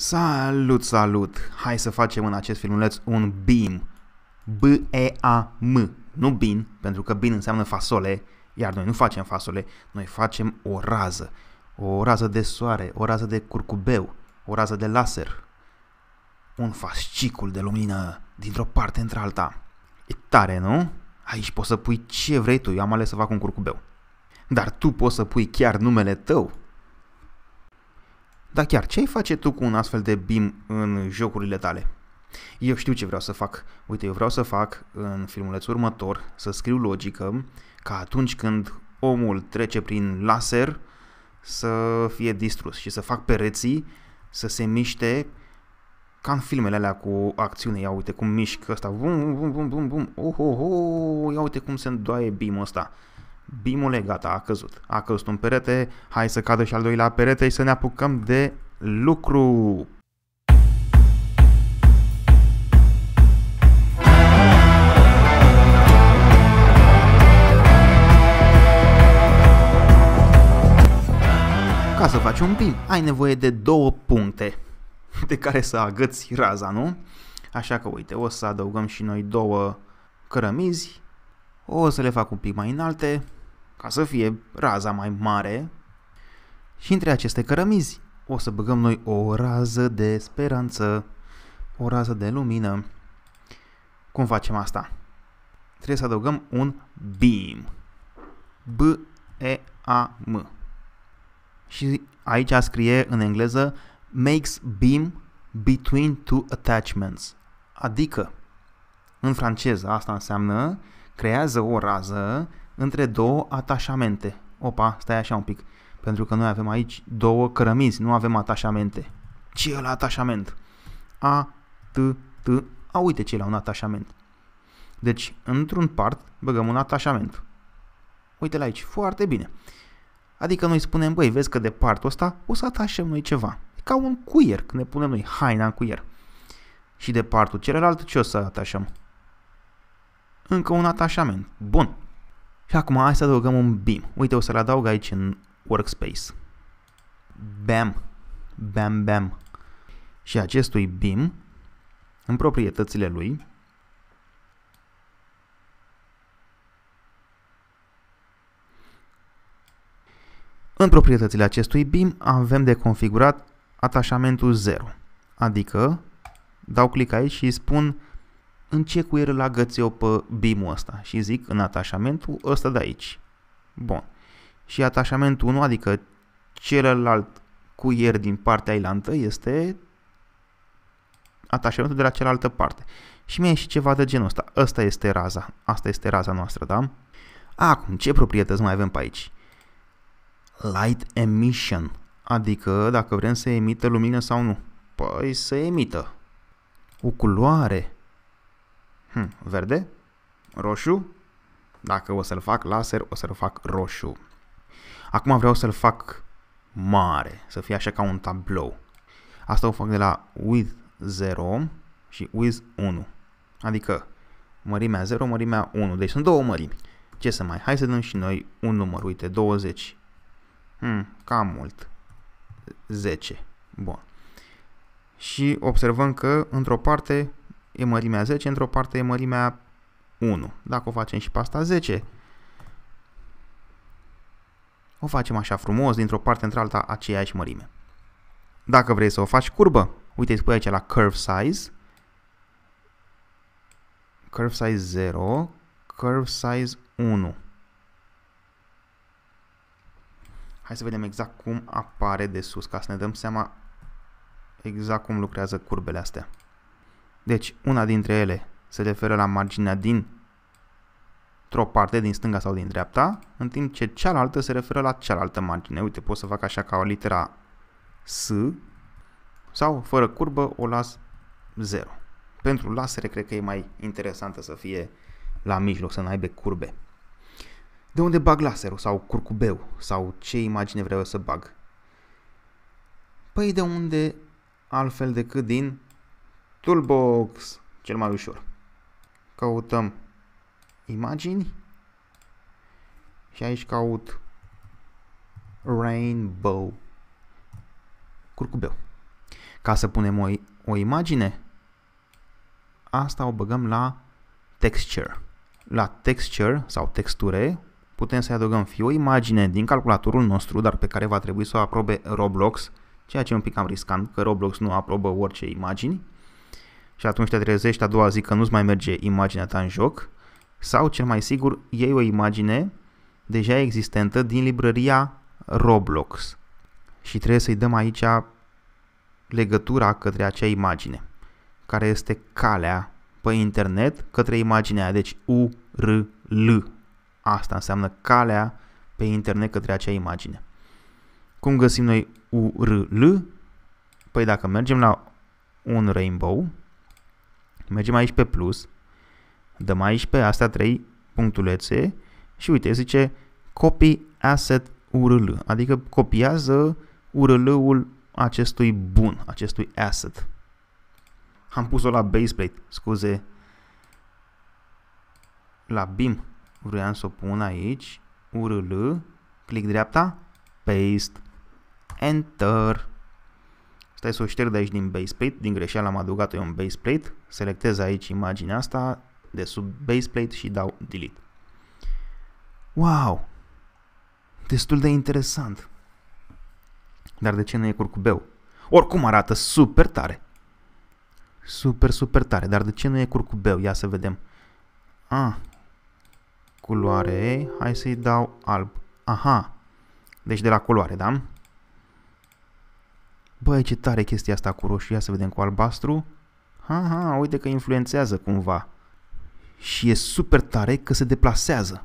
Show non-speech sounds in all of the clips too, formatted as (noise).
Salut, salut! Hai să facem în acest filmuleț un BEAM. B-E-A-M. Nu BIN, pentru că BIN înseamnă fasole, iar noi nu facem fasole, noi facem o rază. O rază de soare, o rază de curcubeu, o rază de laser. Un fascicul de lumină dintr-o parte într-alta. E tare, nu? Aici poți să pui ce vrei tu, eu am ales să fac un curcubeu. Dar tu poți să pui chiar numele tău dar chiar, ce ai face tu cu un astfel de BIM în jocurile tale? Eu știu ce vreau să fac. Uite, eu vreau să fac în filmuleț următor, să scriu logică, ca atunci când omul trece prin laser să fie distrus și să fac pereții să se miște ca în filmele alea cu acțiune, ia uite cum mișcă ăsta, bum, bum, bum, bum, bum, oh, oh, oh, oh, ia uite cum se îndoaie bim ăsta. Bimule gata, a căzut. A căzut un perete, hai să cadă și al doilea perete și să ne apucăm de lucru. Ca să faci un bim, ai nevoie de două puncte de care să agăți raza, nu? Așa că uite, o să adăugăm și noi două cărămizi, o să le fac un pic mai înalte, ca să fie raza mai mare. Și între aceste cărămizi o să băgăm noi o rază de speranță, o rază de lumină. Cum facem asta? Trebuie să adăugăm un beam. B-E-A-M. Și aici scrie în engleză makes beam between two attachments. Adică, în franceză asta înseamnă creează o rază între două atașamente. Opa, stai așa un pic. Pentru că noi avem aici două cărămizi, nu avem atașamente. Ce e la atașament? A, T, T. A, uite ce e la un atașament. Deci, într-un part, băgăm un atașament. Uite la aici, foarte bine. Adică noi spunem, băi, vezi că de partul ăsta o să atașăm noi ceva. E ca un cuier, când ne punem noi haina în cuier. Și de partul celălalt ce o să atașăm? Încă un atașament. Bun. Și acum hai să adăugăm un bim. Uite, o să-l adaug aici în workspace. Bam. Bam, bam. Și acestui bim, în proprietățile lui, În proprietățile acestui BIM avem de configurat atașamentul 0, adică dau click aici și spun în ce cuier îl agăț eu pe bimul ăsta și zic în atașamentul ăsta de aici. Bun. Și atașamentul 1, adică celălalt cuier din partea ailantă este atașamentul de la cealaltă parte. Și mi-e și ceva de genul ăsta. Asta este raza. Asta este raza noastră, da? Acum, ce proprietăți mai avem pe aici? Light emission. Adică dacă vrem să emită lumină sau nu. Păi să emită. O culoare Hmm, verde, roșu. Dacă o să-l fac laser, o să-l fac roșu. Acum vreau să-l fac mare, să fie așa ca un tablou. Asta o fac de la width 0 și width 1. Adică mărimea 0, mărimea 1. Deci sunt două mărimi. Ce să mai? Hai să dăm și noi un număr. Uite, 20. Hmm, cam mult. 10. Bun. Și observăm că într-o parte e mărimea 10, într-o parte e mărimea 1. Dacă o facem și pe asta 10, o facem așa frumos, dintr-o parte într-alta aceeași mărime. Dacă vrei să o faci curbă, uite, îți pui aici la curve size, curve size 0, curve size 1. Hai să vedem exact cum apare de sus, ca să ne dăm seama exact cum lucrează curbele astea. Deci, una dintre ele se referă la marginea din o parte, din stânga sau din dreapta, în timp ce cealaltă se referă la cealaltă margine. Uite, pot să fac așa ca o litera S sau, fără curbă, o las 0. Pentru lasere, cred că e mai interesantă să fie la mijloc, să n-aibă curbe. De unde bag laserul sau curcubeu sau ce imagine vreau să bag? Păi de unde altfel decât din Toolbox, cel mai ușor. Căutăm imagini și aici caut rainbow curcubeu. Ca să punem o, o imagine, asta o băgăm la texture. La texture sau texture putem să-i adăugăm fie o imagine din calculatorul nostru, dar pe care va trebui să o aprobe Roblox, ceea ce e un pic cam riscant, că Roblox nu aprobă orice imagini, și atunci te trezești a doua zi că nu-ți mai merge imaginea ta în joc sau cel mai sigur iei o imagine deja existentă din librăria Roblox și trebuie să-i dăm aici legătura către acea imagine care este calea pe internet către imaginea aia, deci U, R, L. Asta înseamnă calea pe internet către acea imagine. Cum găsim noi U, R, L? Păi dacă mergem la un rainbow, Mergem aici pe plus, dăm aici pe astea trei punctulețe și uite, zice copy asset URL, adică copiază URL-ul acestui bun, acestui asset. Am pus-o la baseplate, scuze, la BIM. Vreau să o pun aici, URL, click dreapta, paste, enter. Stai să o șterg de aici din base plate, din greșeală am adăugat eu un base plate, selectez aici imaginea asta de sub base plate și dau delete. Wow! Destul de interesant. Dar de ce nu e curcubeu? Oricum arată super tare. Super, super tare. Dar de ce nu e curcubeu? Ia să vedem. Ah, culoare, hai să-i dau alb. Aha, deci de la culoare, da? Băi, ce tare chestia asta cu roșu, ia să vedem cu albastru. Ha, ha, uite că influențează cumva. Și e super tare că se deplasează.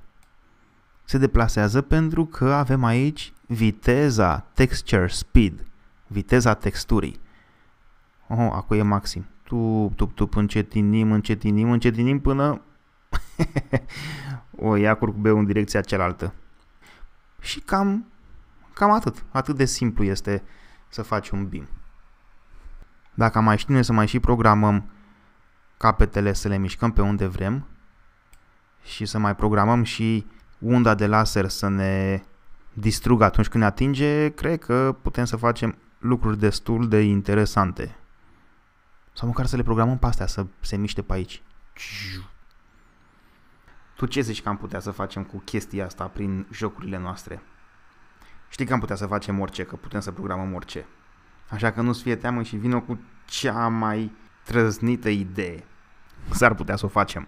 Se deplasează pentru că avem aici viteza texture speed, viteza texturii. Oh, acum e maxim. Tu, tu, tu încetinim, încetinim, încetinim până... (laughs) o ia B în direcția cealaltă. Și cam, cam atât. Atât de simplu este uh, să faci un BIM. Dacă mai știm să mai și programăm capetele să le mișcăm pe unde vrem și să mai programăm și unda de laser să ne distrugă atunci când ne atinge, cred că putem să facem lucruri destul de interesante. Sau măcar să le programăm pe astea, să se miște pe aici. Tu ce zici că am putea să facem cu chestia asta prin jocurile noastre? Știi că am putea să facem orice, că putem să programăm orice. Așa că nu-ți fie teamă și vină cu cea mai trăznită idee. S-ar putea să o facem.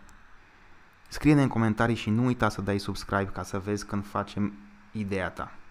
Scrie-ne în comentarii și nu uita să dai subscribe ca să vezi când facem ideea ta.